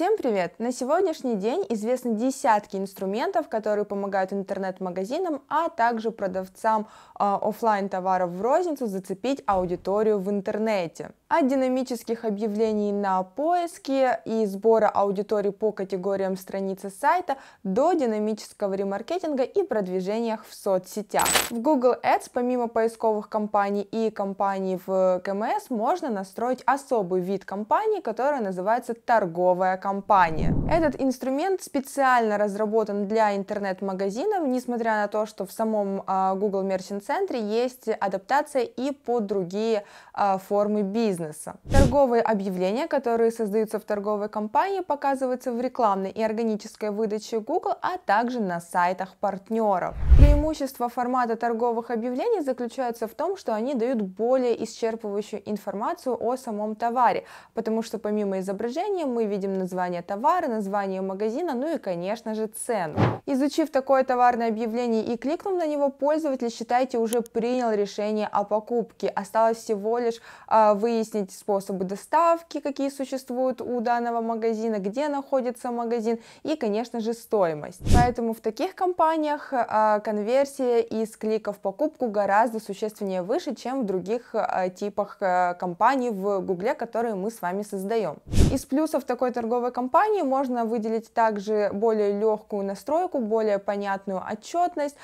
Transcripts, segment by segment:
Всем привет! На сегодняшний день известны десятки инструментов, которые помогают интернет-магазинам, а также продавцам э, а, офлайн товаров в розницу зацепить аудиторию в интернете от динамических объявлений на поиске и сбора аудитории по категориям страницы сайта до динамического ремаркетинга и продвижениях в соцсетях. В Google Ads помимо поисковых компаний и компаний в КМС можно настроить особый вид компании, которая называется торговая компания. Этот инструмент специально разработан для интернет-магазинов, несмотря на то, что в самом а, Google Merchant Center есть адаптация и под другие а, формы бизнеса бизнеса. Торговые объявления, которые создаются в торговой компании, показываются в рекламной и органической выдаче Google, а также на сайтах партнеров. Преимущество формата торговых объявлений заключается в том, что они дают более исчерпывающую информацию о самом товаре, потому что помимо изображения мы видим название товара, название магазина, ну и, конечно же, цену. Изучив такое товарное объявление и кликнув на него, пользователь, считайте, уже принял решение о покупке. Осталось всего лишь э, выяснить, выяснить способы доставки, какие существуют у данного магазина, где находится магазин и, конечно же, стоимость. Поэтому в таких компаниях а, конверсия из клика в покупку гораздо существеннее выше, чем в других а, типах а, компаний в Гугле, которые мы с вами создаем. Из плюсов такой торговой компании можно выделить также более легкую настройку, более понятную отчетность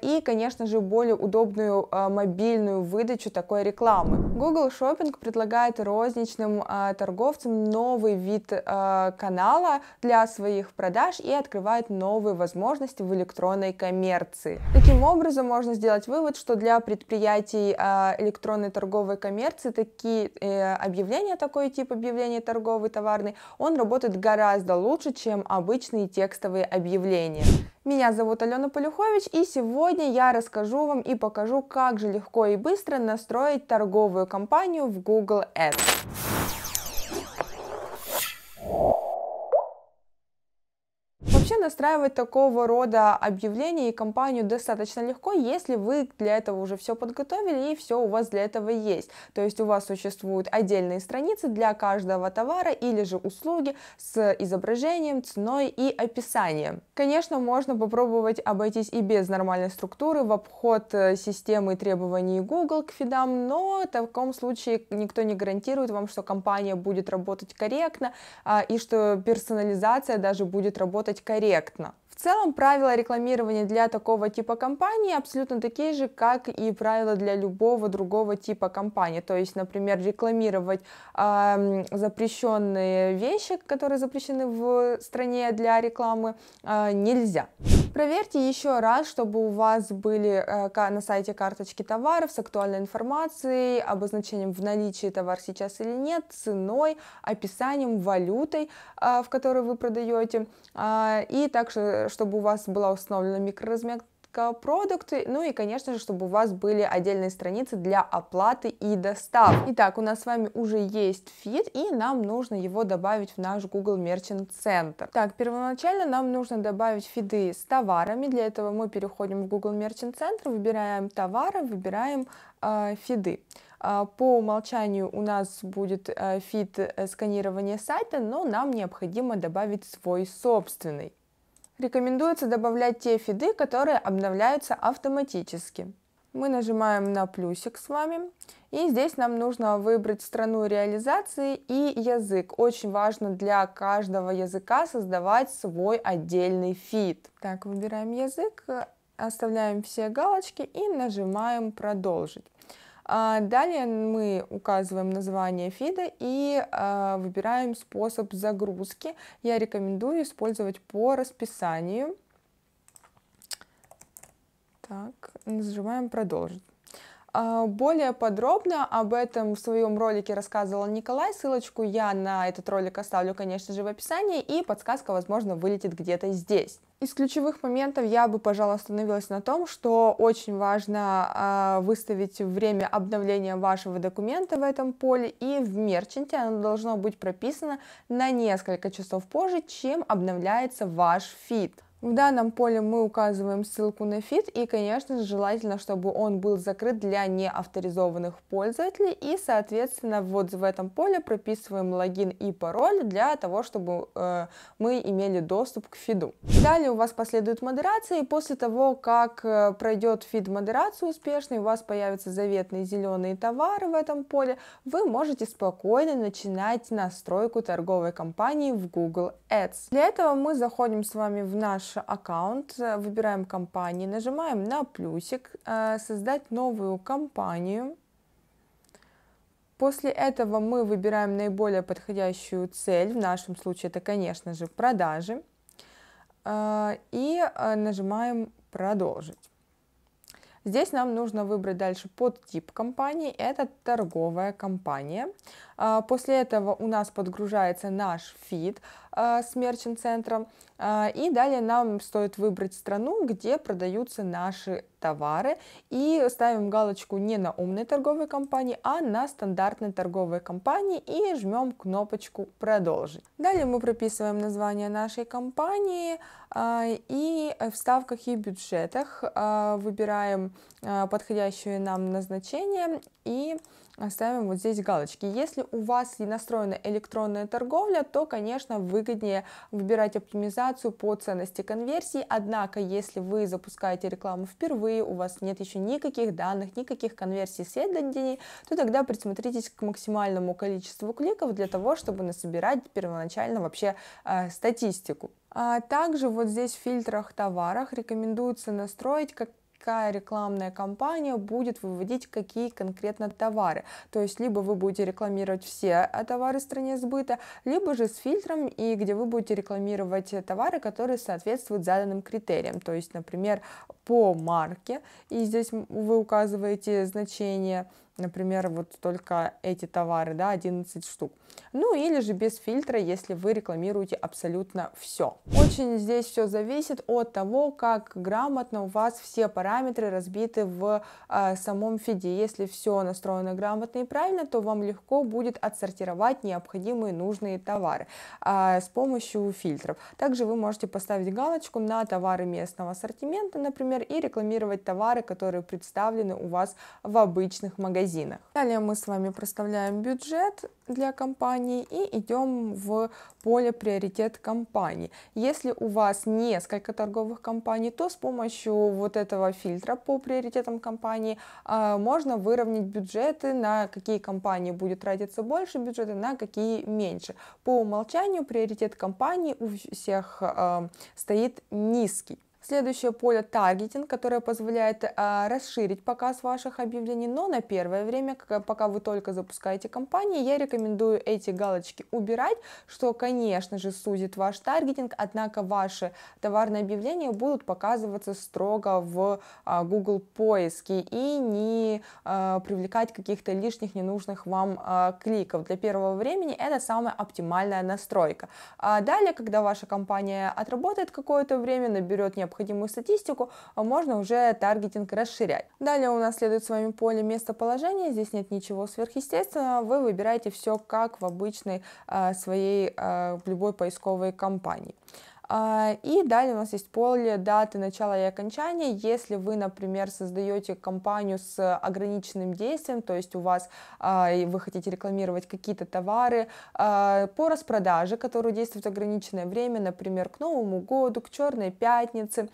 и, конечно же, более удобную мобильную выдачу такой рекламы. Google Shopping предлагает предлагает розничным э, торговцам новый вид э, канала для своих продаж и открывает новые возможности в электронной коммерции. Таким образом, можно сделать вывод, что для предприятий э, электронной торговой коммерции такие э, объявления, такой тип объявления торговый, товарный, он работает гораздо лучше, чем обычные текстовые объявления. Меня зовут Алена Полюхович, и сегодня я расскажу вам и покажу, как же легко и быстро настроить торговую кампанию в Google Ads. Вообще настраивать такого рода объявления и компанию достаточно легко, если вы для этого уже все подготовили и все у вас для этого есть. То есть у вас существуют отдельные страницы для каждого товара или же услуги с изображением, ценой и описанием. Конечно, можно попробовать обойтись и без нормальной структуры в обход э, системы требований Google к фидам, но в таком случае никто не гарантирует вам, что компания будет работать корректно а, и что персонализация даже будет работать корректно корректно. В целом правила рекламирования для такого типа компании абсолютно такие же, как и правила для любого другого типа компании. То есть, например, рекламировать э, запрещенные вещи, которые запрещены в стране для рекламы, э, нельзя. Проверьте еще раз, чтобы у вас были э, на сайте карточки товаров с актуальной информацией, обозначением в наличии товар сейчас или нет, ценой, описанием, валютой, э, в которой вы продаете, а, и также, э, чтобы у вас была установлена микроразметка продукты, ну и, конечно же, чтобы у вас были отдельные страницы для оплаты и доставки. Итак, у нас с вами уже есть фит, и нам нужно его добавить в наш Google Merchant Center. Так, первоначально нам нужно добавить фиды с товарами, для этого мы переходим в Google Merchant Center, выбираем товары, выбираем э, фиды. Э, по умолчанию у нас будет э, фит э, сканирования сайта, но нам необходимо добавить свой собственный. Рекомендуется добавлять те фиды, которые обновляются автоматически. Мы нажимаем на плюсик с вами, и здесь нам нужно выбрать страну реализации и язык. Очень важно для каждого языка создавать свой отдельный фид. Так, выбираем язык, оставляем все галочки и нажимаем «Продолжить». А, далее мы указываем название фида и а, выбираем способ загрузки. Я рекомендую использовать по расписанию. Так, нажимаем «Продолжить». А, более подробно об этом в своем ролике рассказывал Николай. Ссылочку я на этот ролик оставлю, конечно же, в описании, и подсказка, возможно, вылетит где-то здесь. Из ключевых моментов я бы, пожалуй, остановилась на том, что очень важно а, выставить время обновления вашего документа в этом поле, и в мерчанте оно должно быть прописано на несколько часов позже, чем обновляется ваш фид. В данном поле мы указываем ссылку на фид и, конечно же, желательно, чтобы он был закрыт для неавторизованных пользователей и, соответственно, вот в этом поле прописываем логин и пароль для того, чтобы э, мы имели доступ к фиду. Далее у вас последует модерация и после того, как э, пройдет фид модерацию успешно у вас появятся заветные зеленые товары в этом поле, вы можете спокойно начинать настройку торговой компании в Google Ads. Для этого мы заходим с вами в наш наш аккаунт, э, выбираем компании, нажимаем на плюсик э, «Создать новую компанию». После этого мы выбираем наиболее подходящую цель, в нашем случае это, конечно же, продажи, э, и нажимаем «Продолжить». Здесь нам нужно выбрать дальше подтип компании, это торговая компания. После этого у нас подгружается наш фид, а, с мерчинг-центром. А, и далее нам стоит выбрать страну, где продаются наши товары. И ставим галочку не на умной торговой компании, а на стандартной торговой компании и жмем кнопочку «Продолжить». Далее мы прописываем название нашей компании а, и в ставках и бюджетах выбираем подходящее нам назначение и ставим вот здесь галочки. Если у вас настроена электронная торговля, то, конечно, вы выгоднее выбирать оптимизацию по ценности конверсии, однако если вы запускаете рекламу впервые, у вас нет еще никаких данных, никаких конверсий сведений, то тогда присмотритесь к максимальному количеству кликов для того, чтобы насобирать первоначально вообще э, статистику. А также вот здесь в фильтрах товарах рекомендуется настроить как какая рекламная кампания будет выводить какие конкретно товары. То есть либо вы будете рекламировать все э, товары в стране сбыта, либо же с фильтром, и где вы будете рекламировать э, товары, которые соответствуют заданным критериям. То есть, например, по марке, и здесь вы указываете значение например, вот только эти товары, да, 11 штук. Ну или же без фильтра, если вы рекламируете абсолютно все. Очень здесь все зависит от того, как грамотно у вас все параметры разбиты в э, самом фиде. Если все настроено грамотно и правильно, то вам легко будет отсортировать необходимые нужные товары э, с помощью фильтров. Также вы можете поставить галочку на товары местного ассортимента, например, и рекламировать товары, которые представлены у вас в обычных магазинах магазинах. Далее мы с вами проставляем бюджет для компании и идем в поле приоритет компании. Если у вас несколько торговых компаний, то с помощью вот этого фильтра по приоритетам компании а, можно выровнять бюджеты, на какие компании будет тратиться больше бюджета, на какие меньше. По умолчанию приоритет компании у всех а, стоит низкий. Следующее поле таргетинг, которое позволяет а, расширить показ ваших объявлений, но на первое время, пока вы только запускаете компании, я рекомендую эти галочки убирать, что, конечно же, сузит ваш таргетинг, однако ваши товарные объявления будут показываться строго в а, Google поиске и не а, привлекать каких-то лишних ненужных вам кликов. Для первого времени это самая оптимальная настройка. Далее, когда ваша компания отработает какое-то время, наберет необходимость необходимую статистику, а можно уже таргетинг расширять. Далее у нас следует с вами поле местоположения. Здесь нет ничего сверхъестественного. Вы выбираете все как в обычной а, своей а, любой поисковой компании. А, и далее у нас есть поле даты начала и окончания. Если вы, например, создаете компанию с ограниченным действием, то есть у вас а, и вы хотите рекламировать какие-то товары а, по распродаже, которые действуют в ограниченное время, например, к Новому году, к Черной пятнице.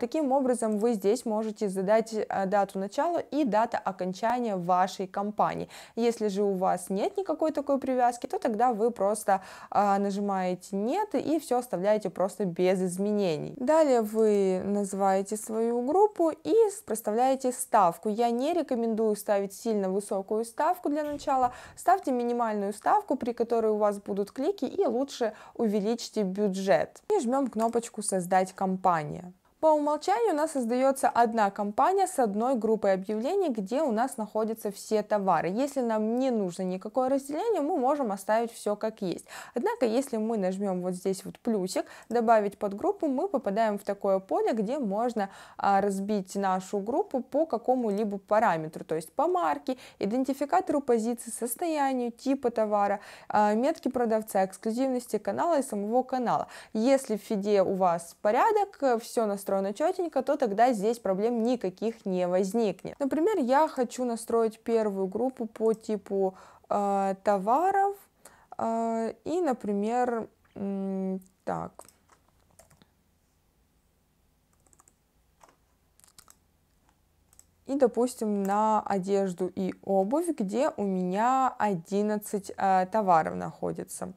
Таким образом, вы здесь можете задать дату начала и дата окончания вашей компании. Если же у вас нет никакой такой привязки, то тогда вы просто нажимаете «нет» и все оставляете просто просто без изменений. Далее вы называете свою группу и проставляете ставку. Я не рекомендую ставить сильно высокую ставку для начала. Ставьте минимальную ставку, при которой у вас будут клики и лучше увеличьте бюджет. И жмем кнопочку «Создать компанию». По умолчанию у нас создается одна компания с одной группой объявлений, где у нас находятся все товары. Если нам не нужно никакое разделение, мы можем оставить все как есть. Однако, если мы нажмем вот здесь вот плюсик, добавить подгруппу, мы попадаем в такое поле, где можно а, разбить нашу группу по какому-либо параметру, то есть по марке, идентификатору позиции, состоянию, типа товара, а, метке продавца, эксклюзивности канала и самого канала. Если в фиде у вас порядок, все настроено настроена четенько, то тогда здесь проблем никаких не возникнет. Например, я хочу настроить первую группу по типу э, товаров э, и, например, так. и, допустим, на одежду и обувь, где у меня 11 э, товаров находится.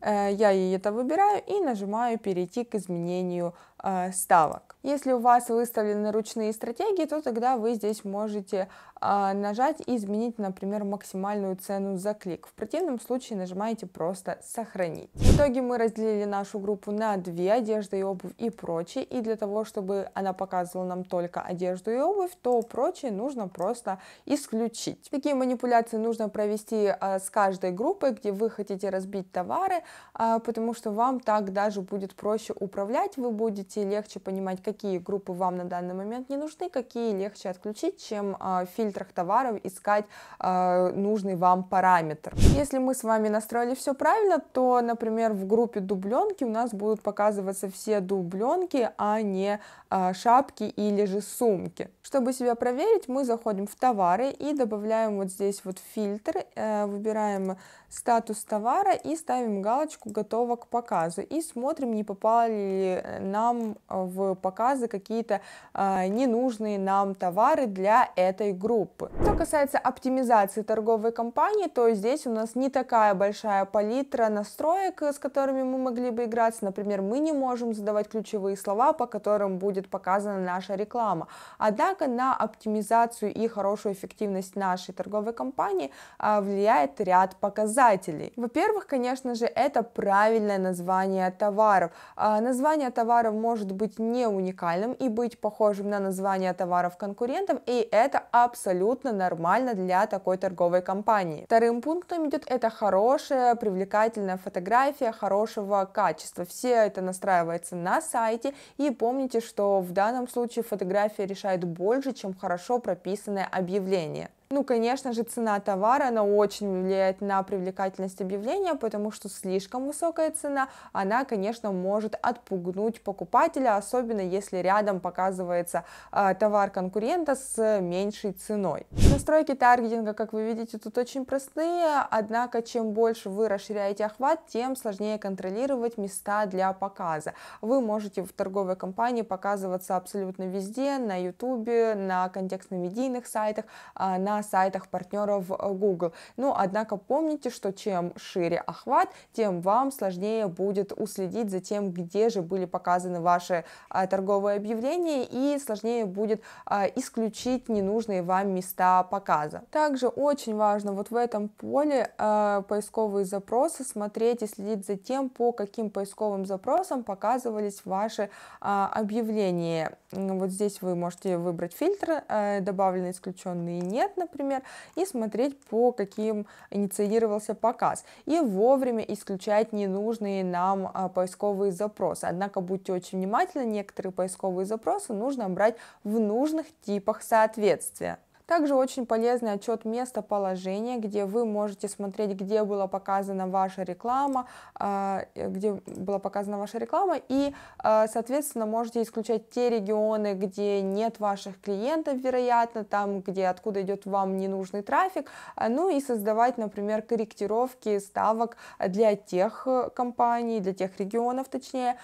Э, я это выбираю и нажимаю «Перейти к изменению э, ставок». Если у вас выставлены ручные стратегии, то тогда вы здесь можете а, нажать и изменить, например, максимальную цену за клик. В противном случае нажимаете просто «Сохранить». В итоге мы разделили нашу группу на две – одежда и обувь и прочее. И для того, чтобы она показывала нам только одежду и обувь, то прочее нужно просто исключить. Такие манипуляции нужно провести а, с каждой группой, где вы хотите разбить товары, а, потому что вам так даже будет проще управлять, вы будете легче понимать, какие группы вам на данный момент не нужны, какие легче отключить, чем фильтр фильтрах товаров искать э, нужный вам параметр. Если мы с вами настроили все правильно, то, например, в группе дубленки у нас будут показываться все дубленки, а не э, шапки или же сумки. Чтобы себя проверить, мы заходим в товары и добавляем вот здесь вот фильтр, э, выбираем статус товара и ставим галочку «Готово к показу» и смотрим, не попали ли э, нам э, в показы какие-то э, ненужные нам товары для этой группы группы. Что касается оптимизации торговой кампании, то здесь у нас не такая большая палитра настроек, э, с которыми мы могли бы играться. Например, мы не можем задавать ключевые слова, по которым будет показана наша реклама. Однако на оптимизацию и хорошую эффективность нашей торговой кампании а, влияет ряд показателей. Во-первых, конечно же, это правильное название товаров. А, название товаров может быть не уникальным и быть похожим на название товаров конкурентов, и это абсолютно абсолютно нормально для такой торговой компании. Вторым пунктом идет это хорошая, привлекательная фотография хорошего качества. Все это настраивается на сайте и помните, что в данном случае фотография решает больше, чем хорошо прописанное объявление. Ну, конечно же, цена товара, она очень влияет на привлекательность объявления, потому что слишком высокая цена, она, конечно, может отпугнуть покупателя, особенно если рядом показывается э, товар конкурента с меньшей ценой. Настройки таргетинга, как вы видите, тут очень простые, однако чем больше вы расширяете охват, тем сложнее контролировать места для показа. Вы можете в торговой компании показываться абсолютно везде, на YouTube, на контекстно-медийных сайтах, а, на сайтах партнеров э, Google. Ну, однако помните, что чем шире охват, тем вам сложнее будет уследить за тем, где же были показаны ваши а, торговые объявления, и сложнее будет а, исключить ненужные вам места показа. Также очень важно вот в этом поле а, поисковые запросы смотреть и следить за тем, по каким поисковым запросам показывались ваши объявления. Вот здесь вы можете выбрать фильтр, э, добавленные, исключенные нет, например, например, и смотреть, по каким инициировался показ, и вовремя исключать ненужные нам а, поисковые запросы. Однако будьте очень внимательны, некоторые поисковые запросы нужно брать в нужных типах соответствия. Также очень полезный отчет местоположения, где вы можете смотреть, где была показана ваша реклама, а, э, где была показана ваша реклама, и, а, соответственно, можете исключать те регионы, где нет ваших клиентов, вероятно, там, где откуда идет вам ненужный трафик, а, ну и создавать, например, корректировки ставок для тех э, компаний, для тех регионов, точнее,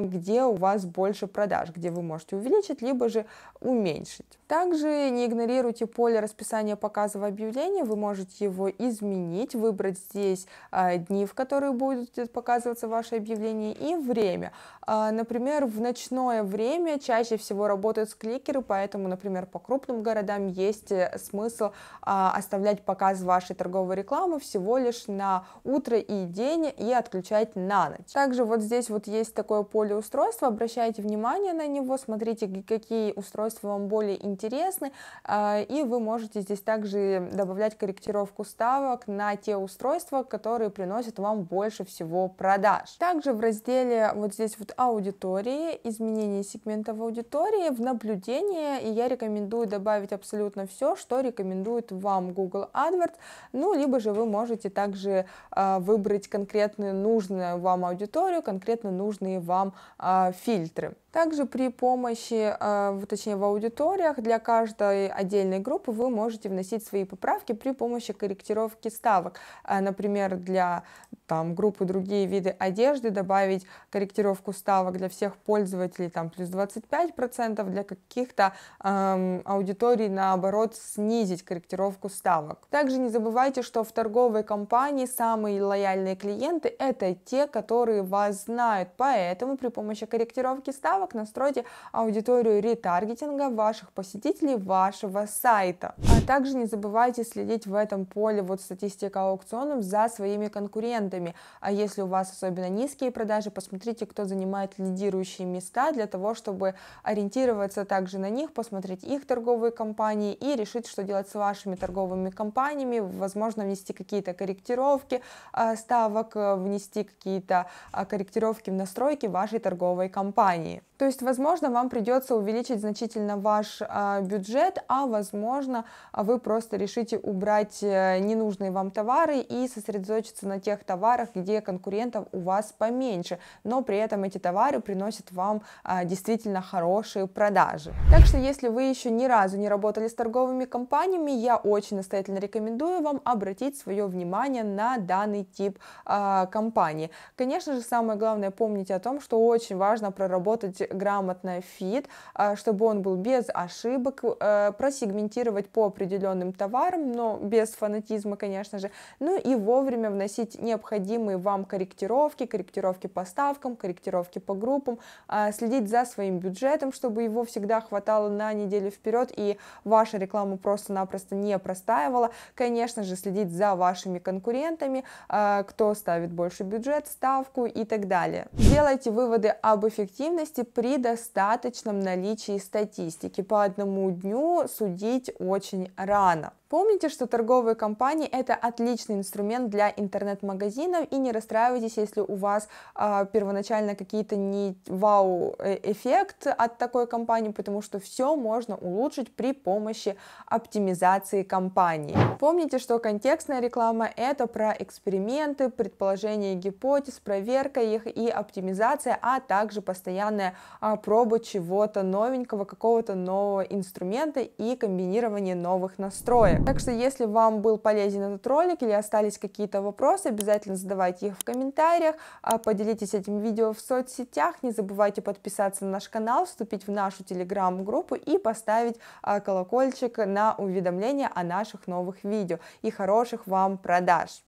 где у вас больше продаж, где вы можете увеличить, либо же уменьшить. Также не игнорируйте полностью поле расписания показа объявления, вы можете его изменить, выбрать здесь а, дни, в которые будет показываться ваше объявление и время. А, например, в ночное время чаще всего работают скликеры, поэтому, например, по крупным городам есть э, смысл а, оставлять показ вашей торговой рекламы всего лишь на утро и день и отключать на ночь. Также вот здесь вот есть такое поле устройства, обращайте внимание на него, смотрите, какие устройства вам более интересны и и вы можете здесь также добавлять корректировку ставок на те устройства, которые приносят вам больше всего продаж. Также в разделе вот здесь вот аудитории, изменение сегмента в аудитории, в наблюдение, и я рекомендую добавить абсолютно все, что рекомендует вам Google AdWords, ну, либо же вы можете также э, выбрать конкретно нужную вам аудиторию, конкретно нужные вам э, фильтры. Также при помощи, а, точнее в аудиториях, для каждой отдельной группы вы можете вносить свои поправки при помощи корректировки ставок. А, например, для там, группы другие виды одежды добавить корректировку ставок для всех пользователей там, плюс 25%, для каких-то эм, аудиторий наоборот снизить корректировку ставок. Также не забывайте, что в торговой компании самые лояльные клиенты это те, которые вас знают, поэтому при помощи корректировки ставок заявок настройте аудиторию ретаргетинга ваших посетителей вашего сайта. А также не забывайте следить в этом поле вот статистика аукционов за своими конкурентами. А если у вас особенно низкие продажи, посмотрите, кто занимает лидирующие места для того, чтобы ориентироваться также на них, посмотреть их торговые компании и решить, что делать с вашими торговыми компаниями, возможно, внести какие-то корректировки а, ставок, э, внести какие-то а, корректировки в настройки вашей торговой компании. То есть, возможно, вам придется увеличить значительно ваш а, бюджет, а возможно, а, вы просто решите убрать э, ненужные вам товары и сосредоточиться на тех товарах, где конкурентов у вас поменьше, но при этом эти товары приносят вам а, действительно хорошие продажи. Так что, если вы еще ни разу не работали с торговыми компаниями, я очень настоятельно рекомендую вам обратить свое внимание на данный тип компании. Конечно же, самое главное помните о том, что очень важно проработать грамотно фит, а, чтобы он был без ошибок, э, просегментировать по определенным товарам, но без фанатизма, конечно же, ну и вовремя вносить необходимые вам корректировки, корректировки по ставкам, корректировки по группам, а, следить за своим бюджетом, чтобы его всегда хватало на неделю вперед и ваша реклама просто-напросто не простаивала. Конечно же, следить за вашими конкурентами, а, кто ставит больше бюджет, ставку и так далее. Делайте выводы об эффективности при достаточном наличии статистики. По одному дню судить очень рано. Помните, что торговые компании – это отличный инструмент для интернет-магазинов, и не расстраивайтесь, если у вас э, первоначально какие-то не вау-эффект э, от такой компании, потому что все можно улучшить при помощи оптимизации компании. Помните, что контекстная реклама – это про эксперименты, предположения гипотез, проверка их и оптимизация, а также постоянная э, проба чего-то новенького, какого-то нового инструмента и комбинирование новых настроек. Так что, если вам был полезен этот ролик или остались какие-то вопросы, обязательно задавайте их в комментариях, а, поделитесь этим видео в соцсетях, не забывайте подписаться на наш канал, вступить в нашу телеграм-группу и поставить а, колокольчик на уведомления о наших новых видео и хороших вам продаж!